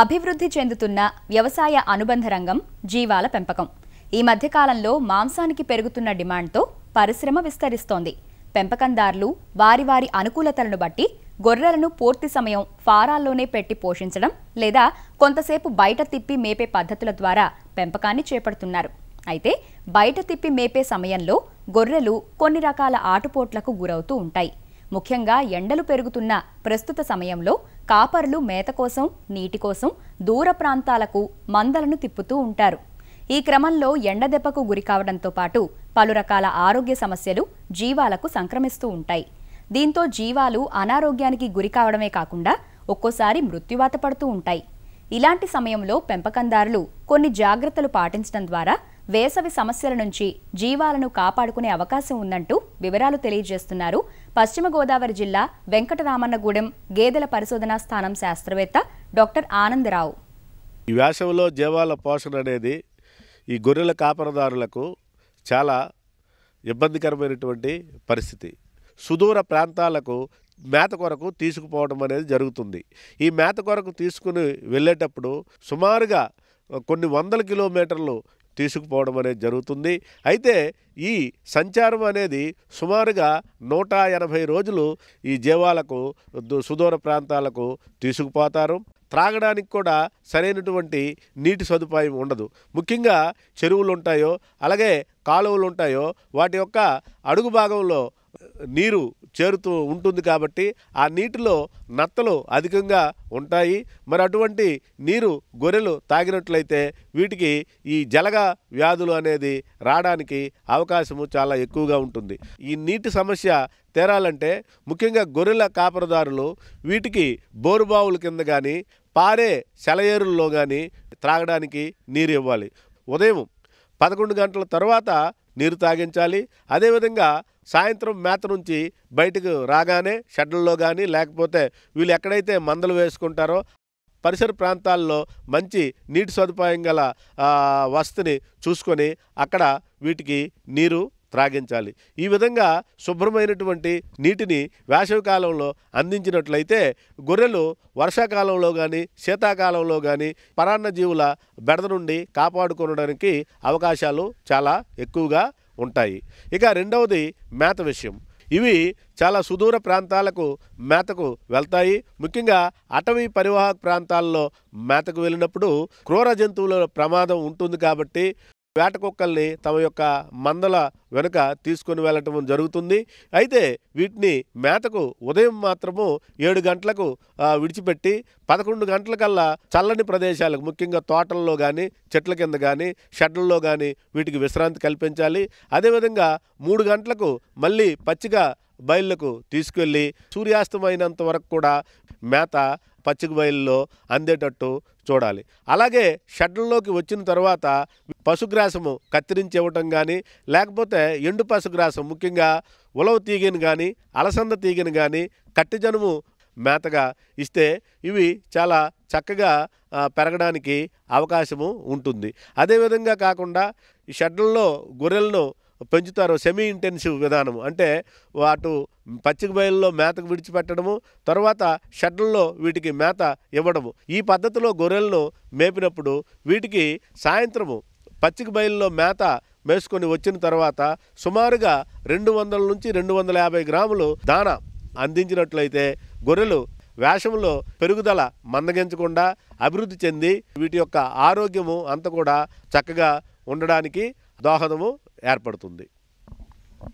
అభివృద్ధి చెందుతున్న వ్యవసాయ అనుబంధ రంగం జీవాల పెంపకం ఈ మధ్యకాలంలో మాంసానికి పెరుగుతున్న డిమాండ్తో పరిశ్రమ విస్తరిస్తోంది పెంపకందారులు వారి వారి అనుకూలతలను బట్టి గొర్రెలను పూర్తి సమయం ఫారాల్లోనే పెట్టి పోషించడం లేదా కొంతసేపు బయట తిప్పి మేపే పద్ధతుల ద్వారా పెంపకాన్ని చేపడుతున్నారు అయితే బయట తిప్పి మేపే సమయంలో గొర్రెలు కొన్ని రకాల ఆటుపోట్లకు గురవుతూ ఉంటాయి ముఖ్యంగా ఎండలు పెరుగుతున్న ప్రస్తుత సమయంలో కాపర్లు మేత కోసం నీటి కోసం దూర ప్రాంతాలకు మందలను తిప్పుతూ ఉంటారు ఈ క్రమంలో ఎండదెబ్బకు గురికావడంతో పాటు పలు రకాల ఆరోగ్య సమస్యలు జీవాలకు సంక్రమిస్తూ ఉంటాయి దీంతో జీవాలు అనారోగ్యానికి గురి కావడమే కాకుండా ఒక్కోసారి మృత్యువాత పడుతూ ఉంటాయి ఇలాంటి సమయంలో పెంపకందారులు కొన్ని జాగ్రత్తలు పాటించడం ద్వారా వేసవి సమస్యల నుంచి జీవాలను కాపాడుకునే అవకాశం ఉందంటూ వివరాలు తెలియజేస్తున్నారు పశ్చిమ గోదావరి జిల్లా వెంకటరామన్నగూడెం గేదెల పరిశోధనా స్థానం శాస్త్రవేత్త డాక్టర్ ఆనందరావు ఈ వేసవిలో జీవాల పోషణ అనేది ఈ గొర్రెల కాపరదారులకు చాలా ఇబ్బందికరమైనటువంటి పరిస్థితి సుదూర ప్రాంతాలకు మేత కొరకు తీసుకుపోవడం అనేది జరుగుతుంది ఈ మేత కొరకు తీసుకుని వెళ్ళేటప్పుడు సుమారుగా కొన్ని వందల కిలోమీటర్లు తీసుకుపోవడం అనేది జరుగుతుంది అయితే ఈ సంచారం అనేది సుమారుగా నూట ఎనభై రోజులు ఈ జీవాలకు సుదూర ప్రాంతాలకు తీసుకుపోతారు త్రాగడానికి కూడా సరైనటువంటి నీటి సదుపాయం ఉండదు ముఖ్యంగా చెరువులు ఉంటాయో అలాగే కాలువలు ఉంటాయో వాటి యొక్క అడుగు భాగంలో నీరు చేరుతూ ఉంటుంది కాబట్టి ఆ నీటిలో నత్తలు అధికంగా ఉంటాయి మరి అటువంటి నీరు గొర్రెలు తాగినట్లయితే వీటికి ఈ జలగ వ్యాధులు అనేది రావడానికి అవకాశము చాలా ఎక్కువగా ఉంటుంది ఈ నీటి సమస్య తేరాలంటే ముఖ్యంగా గొర్రెల కాపరదారులు వీటికి బోరుబావుల కింద కానీ పారే సెలయేరుల్లో కానీ త్రాగడానికి నీరు ఇవ్వాలి ఉదయం పదకొండు గంటల తర్వాత నీరు తాగించాలి అదేవిధంగా సాయంత్రం మేత నుంచి బయటకు రాగానే షెడ్లలో కానీ లేకపోతే వీళ్ళు ఎక్కడైతే మందలు వేసుకుంటారో పరిసర ప్రాంతాల్లో మంచి నీటి సదుపాయం గల వసతిని చూసుకొని అక్కడ వీటికి నీరు త్రాగించాలి ఈ విధంగా శుభ్రమైనటువంటి నీటిని వేసవికాలంలో అందించినట్లయితే గొర్రెలు వర్షాకాలంలో కానీ శీతాకాలంలో కానీ పరాన్న జీవుల బెడద నుండి కాపాడుకోవడానికి అవకాశాలు చాలా ఎక్కువగా ఉంటాయి ఇక రెండవది మేత విషయం ఇవి చాలా సుదూర ప్రాంతాలకు మేతకు వెళ్తాయి ముఖ్యంగా అటవీ పరివాహక ప్రాంతాల్లో మేతకు వెళ్ళినప్పుడు క్రూర జంతువుల ప్రమాదం ఉంటుంది కాబట్టి వేట కుక్కల్ని తమ యొక్క మందల వెనుక తీసుకుని వెళ్ళటం జరుగుతుంది అయితే వీటిని మేతకు ఉదయం మాత్రము ఏడు గంటలకు విడిచిపెట్టి పదకొండు గంటలకల్లా చల్లని ప్రదేశాలకు ముఖ్యంగా తోటల్లో కానీ చెట్ల కింద కానీ షెడ్లలో కానీ వీటికి విశ్రాంతి కల్పించాలి అదేవిధంగా మూడు గంటలకు మళ్ళీ పచ్చిగా బయళ్లకు తీసుకెళ్ళి సూర్యాస్తమైనంత వరకు కూడా మేత పచ్చిక బయలులో అందేటట్టు చూడాలి అలాగే షెడ్లలోకి వచ్చిన తర్వాత పశుగ్రాసము కత్తిరించి ఇవ్వటం కానీ లేకపోతే ఎండు పశుగ్రాసం ముఖ్యంగా ఉలవ తీగను కానీ అలసంద తీగను కానీ జనము మేతగా ఇస్తే ఇవి చాలా చక్కగా పెరగడానికి అవకాశము ఉంటుంది అదేవిధంగా కాకుండా ఈ షెడ్లలో గొర్రెలను పెంచుతారు సెమీ ఇంటెన్సివ్ విధానం అంటే వాటు పచ్చిక బయలులో మేతకు విడిచిపెట్టడము తర్వాత షెడ్లలో వీటికి మేత ఇవ్వడము ఈ పద్ధతిలో గొర్రెలను మేపినప్పుడు వీటికి సాయంత్రము పచ్చిక బయలులో మేత మేసుకొని వచ్చిన తర్వాత సుమారుగా రెండు వందల నుంచి రెండు వందల యాభై గ్రాములు దాన అందించినట్లయితే గొర్రెలు వేషంలో పెరుగుదల మందగించకుండా అభివృద్ధి చెంది వీటి యొక్క ఆరోగ్యము అంత కూడా చక్కగా ఉండడానికి దోహదము ఏర్పడుతుంది